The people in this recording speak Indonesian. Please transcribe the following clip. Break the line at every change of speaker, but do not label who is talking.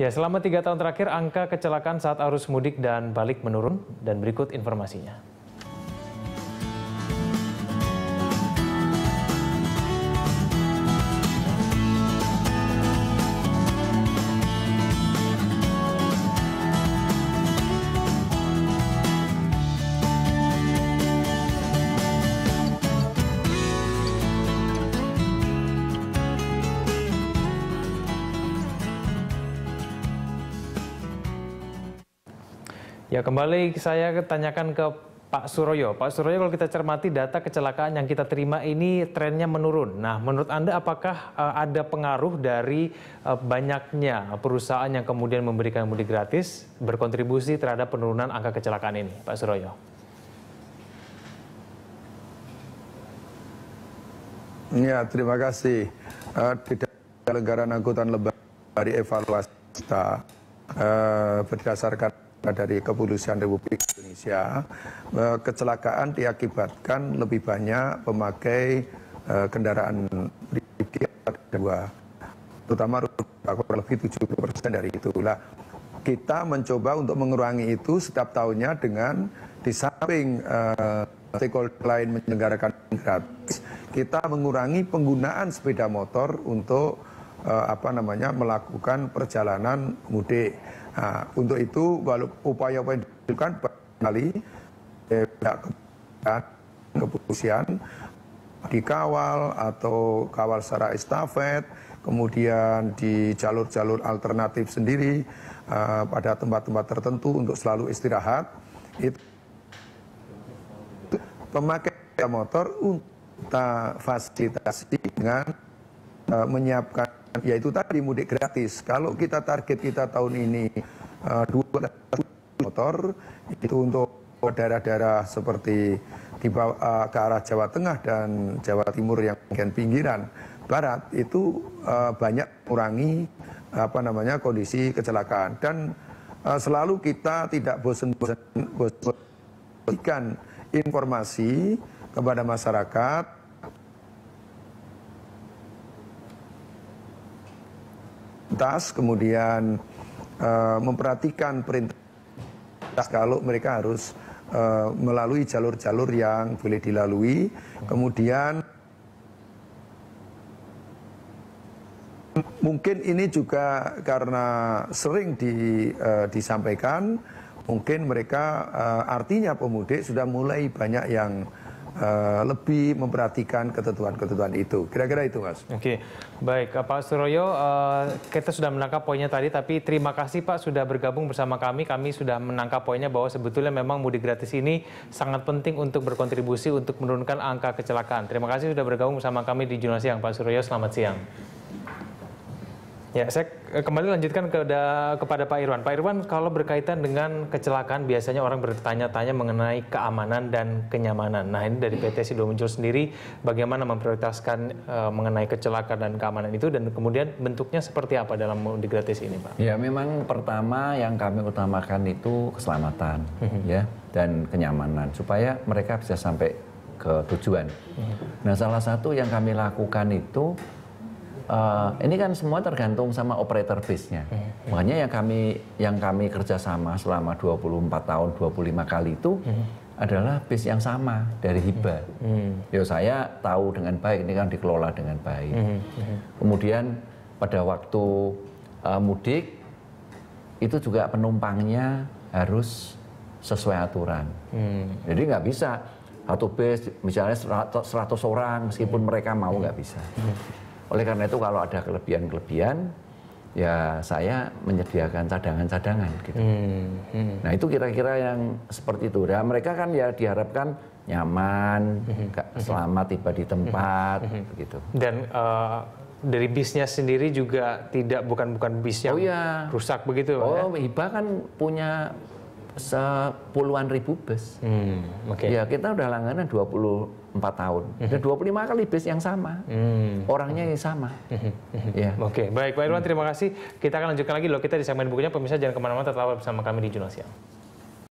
Ya, selama tiga tahun terakhir angka kecelakaan saat arus mudik dan balik menurun dan berikut informasinya. Ya kembali saya tanyakan ke Pak Suroyo. Pak Suroyo kalau kita cermati data kecelakaan yang kita terima ini trennya menurun. Nah menurut Anda apakah uh, ada pengaruh dari uh, banyaknya perusahaan yang kemudian memberikan mudik gratis berkontribusi terhadap penurunan angka kecelakaan ini Pak Suroyo?
Ya terima kasih. Uh, negara angkutan lebar dari evaluasi kita uh, berdasarkan dari Kepolisian Republik Indonesia, eh, kecelakaan diakibatkan lebih banyak pemakai eh, kendaraan pribadi dua, terutama kurang lebih 70 persen dari itu. Nah, kita mencoba untuk mengurangi itu setiap tahunnya dengan di samping uh, stakeholder lain menyelenggarakan gratis, kita mengurangi penggunaan sepeda motor untuk Eh, apa namanya melakukan perjalanan mudik. Nah, untuk itu upaya upaya dilakukan kali eh, kepolisian dikawal atau kawal secara estafet, kemudian di jalur-jalur alternatif sendiri eh, pada tempat-tempat tertentu untuk selalu istirahat. Itu pemakai motor untuk fasilitasi dengan uh, menyiapkan yaitu tadi mudik gratis. Kalau kita target kita tahun ini uh, dua motor itu untuk daerah-daerah seperti di bawah, uh, ke arah Jawa Tengah dan Jawa Timur yang bagian pinggiran barat itu uh, banyak kurangi apa namanya kondisi kecelakaan dan uh, selalu kita tidak bosan-bosan berikan informasi kepada masyarakat lintas, kemudian uh, memperhatikan perintah kalau mereka harus uh, melalui jalur-jalur yang boleh dilalui, kemudian mungkin ini juga karena sering di, uh, disampaikan, mungkin mereka uh, artinya pemudik sudah mulai banyak yang Eh, lebih memperhatikan ketentuan-ketentuan itu. Kira-kira itu, Mas. Oke,
okay. baik. Eh, Pak Suroyo, eh, kita sudah menangkap poinnya tadi, tapi terima kasih Pak sudah bergabung bersama kami. Kami sudah menangkap poinnya bahwa sebetulnya memang mudik gratis ini sangat penting untuk berkontribusi untuk menurunkan angka kecelakaan. Terima kasih sudah bergabung bersama kami di Jurnal Siang, Pak Suroyo. Selamat siang. Ya, saya kembali lanjutkan ke da, kepada Pak Irwan. Pak Irwan, kalau berkaitan dengan kecelakaan, biasanya orang bertanya-tanya mengenai keamanan dan kenyamanan. Nah, ini dari PT Sido Muncul sendiri, bagaimana memprioritaskan e, mengenai kecelakaan dan keamanan itu, dan kemudian bentuknya seperti apa dalam mudik gratis ini, Pak?
Ya, memang pertama yang kami utamakan itu keselamatan, mhm. ya, dan kenyamanan, supaya mereka bisa sampai ke tujuan. Mhm. Nah, salah satu yang kami lakukan itu Uh, ini kan semua tergantung sama operator base-nya. Hmm. Makanya yang kami yang kami kerjasama selama 24 tahun 25 kali itu hmm. adalah base yang sama dari hibah. Hmm. hmm. Yo saya tahu dengan baik ini kan dikelola dengan baik. Mm Hmm. Kemudian pada waktu uh, mudik itu juga penumpangnya harus sesuai aturan. Hmm. Jadi nggak bisa satu base misalnya 100 orang meskipun hmm. mereka mau nggak hmm. bisa. Oleh karena itu kalau ada kelebihan-kelebihan ya saya menyediakan cadangan-cadangan gitu. Hmm, hmm. Nah itu kira-kira yang seperti itu. ya mereka kan ya diharapkan nyaman, hmm, hmm. selamat tiba di tempat, hmm, hmm. gitu.
Dan uh, dari bisnya sendiri juga tidak bukan bukan bis yang oh, iya. rusak begitu. Ya? Oh ya? Iba kan punya
sepuluhan ribu bus. Hmm, okay. Ya kita udah langganan 20 empat tahun. Ada 25 mhm. kali bis yang sama. Hmm. Orangnya yang sama. ya.
Oke, okay. baik Pak Irwan terima kasih. Kita akan lanjutkan lagi loh kita di segmen bukunya pemirsa jangan kemana-mana tetap bersama kami di Jurnal Siang.